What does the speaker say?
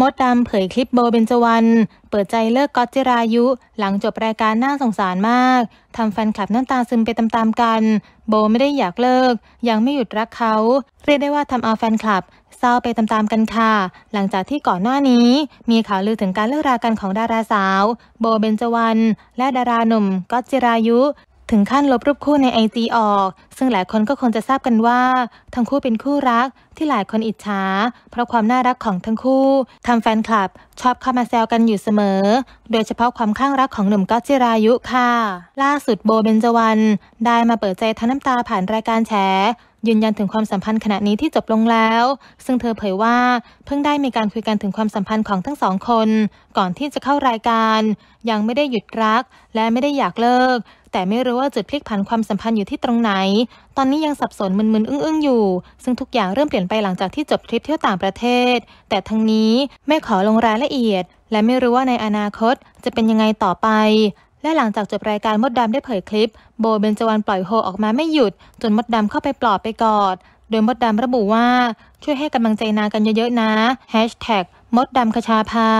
มดดำเผยคลิปโบเบนจวันเปิดใจเลิกก๊อตจิรายุ หลังจบรายการน่าสงสารมากทำแฟนคลับน้ำตาซึมไปตามๆกัน โบไม่ได้อยากเลิก ยังไม่หยุดรักเขาเรียกได้ว่าทำเอาแฟนคลับเศร้าไปตามๆกันค่ะ หลังจากที่ก่อนหน้านี้ มีข่าวลือถึงการเลิกรากันของดาราสาว โบเบนจวันและดาราหนุ่มก๊อตจิรายุถึงขั้นลบรูปคู่ในไอจีออก ซึ่งหลายคนก็คงจะทราบกันว่า ทั้งคู่เป็นคู่รักที่หลายคนอิจฉาเพราะความน่ารักของทั้งคู่ทำแฟนคลับ ชอบเข้ามาแซวกันอยู่เสมอ โดยเฉพาะความข้างรักของหนุ่มก๊อตจิรายุค่ะ ล่าสุดโบเบนจวัน ได้มาเปิดใจทั้งน้ำตาผ่านรายการแฉยืนยันถึงความสัมพันธ์ขณะนี้ที่จบลงแล้ว ซึ่งเธอเผยว่า เพิ่งได้มีการคุยกันถึงความสัมพันธ์ของทั้งสองคน ก่อนที่จะเข้ารายการ ยังไม่ได้หยุดรักและไม่ได้อยากเลิก แต่ไม่รู้ว่าจุดพลิกผันความสัมพันธ์อยู่ที่ตรงไหน ตอนนี้ยังสับสนมึนๆอึ้งๆ อยู่ ซึ่งทุกอย่างเริ่มเปลี่ยนไปหลังจากที่จบทริปเที่ยวต่างประเทศ แต่ทั้งนี้ไม่ขอลงรายละเอียด และไม่รู้ว่าในอนาคตจะเป็นยังไงต่อไปและหลังจากจบรายการมดดำได้เผยคลิป โบเบนจวันปล่อยโฮออกมาไม่หยุด จนมดดำเข้าไปปลอบไปกอดโดยมดดำระบุว่า ช่วยให้กำลังใจนากันเยอะๆนะมดดำคชาพา